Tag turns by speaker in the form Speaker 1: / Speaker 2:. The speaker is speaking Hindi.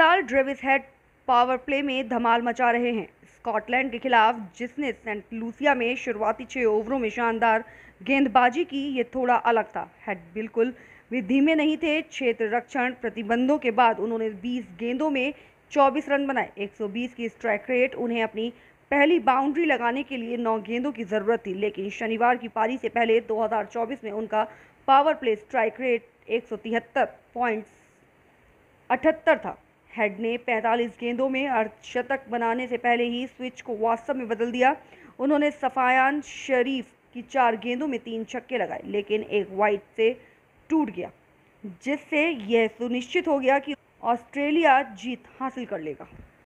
Speaker 1: साल ड्रेविस हेड पावर प्ले में धमाल मचा रहे हैं स्कॉटलैंड के खिलाफ जिसने सेंट लूसिया में शुरुआती छः ओवरों में शानदार गेंदबाजी की ये थोड़ा अलग था हेड बिल्कुल भी धीमे नहीं थे क्षेत्र रक्षण प्रतिबंधों के बाद उन्होंने 20 गेंदों में 24 रन बनाए 120 की स्ट्राइक रेट उन्हें अपनी पहली बाउंड्री लगाने के लिए नौ गेंदों की ज़रूरत थी लेकिन शनिवार की पारी से पहले 2024 में उनका पावर प्ले स्ट्राइक रेट एक था हेड ने 45 गेंदों में अर्धशतक बनाने से पहले ही स्विच को वास्तव में बदल दिया उन्होंने सफायान शरीफ की चार गेंदों में तीन छक्के लगाए लेकिन एक वाइट से टूट गया जिससे यह सुनिश्चित हो गया कि ऑस्ट्रेलिया जीत हासिल कर लेगा